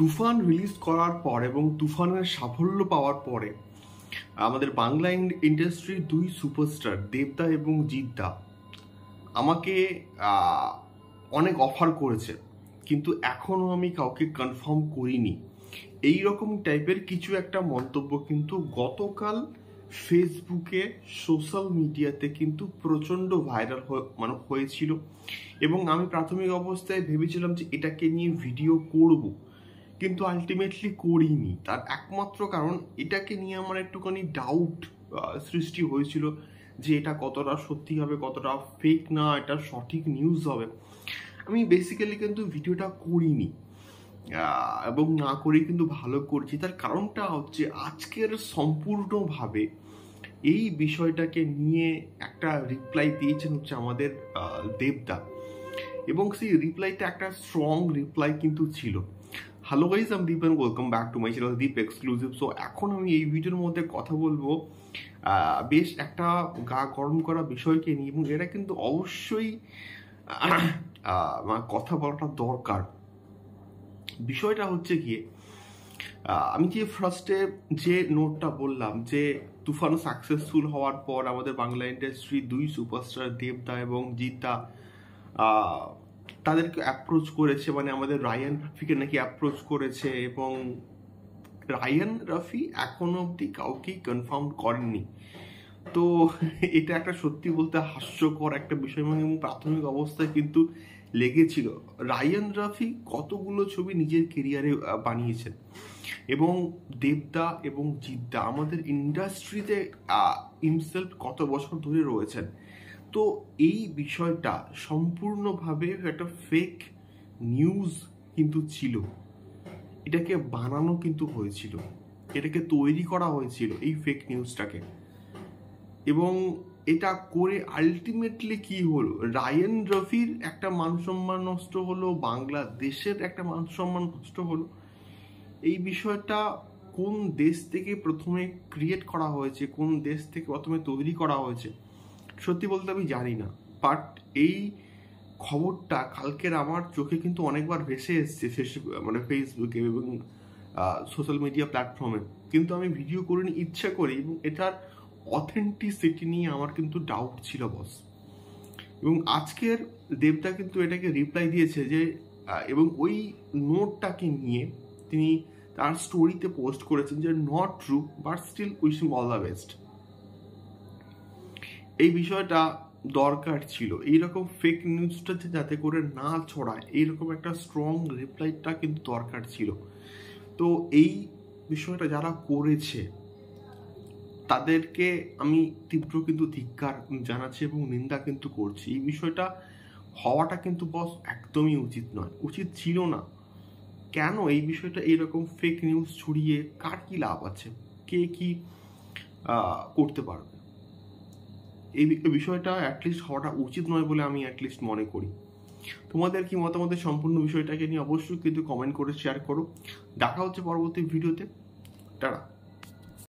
তুফান release করার পর এবং তুফানের সাফল্য পাওয়ার পরে আমাদের বাংলা ইন্ডাস্ট্রির দুই সুপারস্টার দেবদা এবং জিদ্দা আমাকে অনেক অফার করেছে কিন্তু এখনও আমি কাউকে কনফার্ম করিনি এই রকম টাইপের কিছু একটা মন্তব্য কিন্তু গতকাল ফেসবুকে সোশ্যাল মিডিয়াতে কিন্তু প্রচণ্ড ভাইরাল মানে হয়েছিল এবং আমি প্রাথমিক অবস্থায় ভেবেছিলাম যে এটাকে নিয়ে ভিডিও করবো কিন্তু আলটিমেটলি করিনি তার একমাত্র কারণ এটাকে নিয়ে আমার একটুখানি ডাউট সৃষ্টি হয়েছিল যে এটা কতটা সত্যি হবে কতটা ফেক না এটা সঠিক নিউজ হবে আমি বেসিক্যালি কিন্তু ভিডিওটা করিনি এবং না করেই কিন্তু ভালো করছি তার কারণটা হচ্ছে আজকের সম্পূর্ণভাবে এই বিষয়টাকে নিয়ে একটা রিপ্লাই দিয়েছেন হচ্ছে আমাদের দেবদা এবং সেই রিপ্লাইটা একটা স্ট্রং রিপ্লাই কিন্তু ছিল hello guys I'm Deep and welcome back to my channel Deep exclusive so এখন আমি এই ভিডিওর মধ্যে কথা বলবো বেশ একটা গা গরম করা বিষয়কে নিয়ে এবং এটা কিন্তু অবশ্যই কথা বলাটা দরকার বিষয়টা হচ্ছে গিয়ে আমি যে ফার্স্টে যে নোটটা বললাম যে তুফান সাকসেসফুল হওয়ার পর আমাদের বাংলা ইন্ডাস্ট্রি দুই সুপারস্টার দেবদা এবং জিতা তাদেরকে অ্যাপ্রোচ করেছে মানে আমাদের রায়ান রাফিকে নাকি অ্যাপ্রোচ করেছে এবং রায়ান রাফি এখনো অবধি কাউকেই কনফার্ম করেননি তো এটা একটা সত্যি বলতে হাস্যকর একটা বিষয় মানে প্রাথমিক অবস্থায় কিন্তু লেগেছিল রায়ান রাফি কতগুলো ছবি নিজের কেরিয়ারে বানিয়েছেন এবং দেবদা এবং জিদ্দা আমাদের ইন্ডাস্ট্রিতে ইমসেল্ফ কত বছর ধরে রয়েছেন তো এই বিষয়টা সম্পূর্ণভাবে একটা ফেক নিউজ কিন্তু ছিল এটাকে বানানো কিন্তু হয়েছিল এটাকে তৈরি করা হয়েছিল এই ফেক নিউজটাকে এবং এটা করে আলটিমেটলি কি হলো রায়ান রফির একটা মানসম্মান নষ্ট হলো বাংলাদেশের একটা মানসম্মান নষ্ট হলো এই বিষয়টা কোন দেশ থেকে প্রথমে ক্রিয়েট করা হয়েছে কোন দেশ থেকে প্রথমে তৈরি করা হয়েছে সত্যি বলতে আমি জানি না বাট এই খবরটা কালকের আমার চোখে কিন্তু অনেকবার ভেসে এসছে শেষ মানে ফেসবুকে এবং সোশ্যাল মিডিয়া প্ল্যাটফর্মে কিন্তু আমি ভিডিও করে নিয়ে ইচ্ছা করি এবং এটার অথেন্টিসিটি নিয়ে আমার কিন্তু ডাউট ছিল বস এবং আজকের দেবদা কিন্তু এটাকে রিপ্লাই দিয়েছে যে এবং ওই নোটটাকে নিয়ে তিনি তার স্টোরিতে পোস্ট করেছেন যে not true but still wishing all the best এই বিষয়টা দরকার ছিল এইরকম ফেক নিউজটা যাতে করে না ছড়ায় এইরকম একটা স্ট্রং রিপ্লাইটা কিন্তু দরকার ছিল তো এই বিষয়টা যারা করেছে তাদেরকে আমি তীব্র কিন্তু ধিক্কার জানাচ্ছি এবং নিন্দা কিন্তু করছি এই বিষয়টা হওয়াটা কিন্তু বস একদমই উচিত নয় উচিত ছিল না কেন এই বিষয়টা এইরকম ফেক নিউজ ছড়িয়ে কার কী লাভ আছে কে কি করতে পারবে এই বিষয়টা অ্যাটলিস্ট হওয়াটা উচিত নয় বলে আমি অ্যাটলিস্ট মনে করি তোমাদের কি মতামতের সম্পূর্ণ বিষয়টাকে নিয়ে অবশ্যই কিন্তু কমেন্ট করে শেয়ার করো দেখা হচ্ছে পরবর্তী ভিডিওতে টাটা